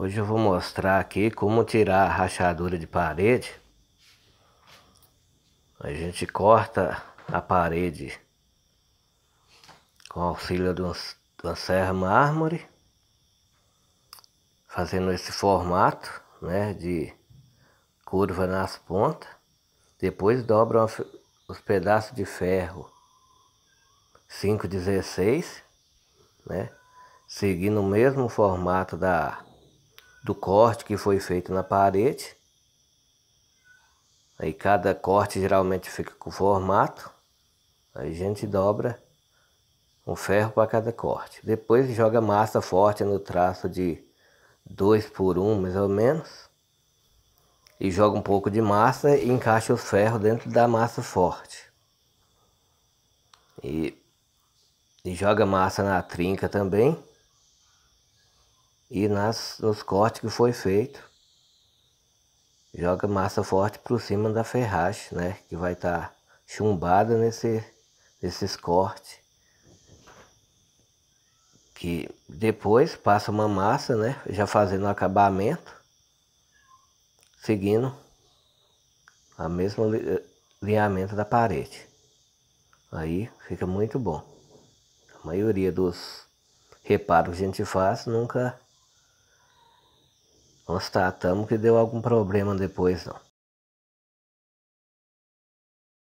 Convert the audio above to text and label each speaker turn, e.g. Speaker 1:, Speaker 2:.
Speaker 1: Hoje eu vou mostrar aqui como tirar a rachadura de parede. A gente corta a parede com auxílio de uma, de uma serra mármore, fazendo esse formato né, de curva nas pontas. Depois dobra os pedaços de ferro 5,16, né? Seguindo o mesmo formato da do corte que foi feito na parede. Aí cada corte geralmente fica com formato. Aí a gente dobra um ferro para cada corte. Depois joga massa forte no traço de 2 por 1 um, mais ou menos. E joga um pouco de massa e encaixa os ferros dentro da massa forte. E, e joga massa na trinca também e nas, nos cortes que foi feito, joga massa forte por cima da ferragem, né? Que vai estar tá chumbada nesse, nesses cortes. Que depois passa uma massa, né? Já fazendo o acabamento, seguindo a mesma linhamento eh, da parede. Aí fica muito bom. A maioria dos reparos que a gente faz nunca Constatamos que deu algum problema depois não.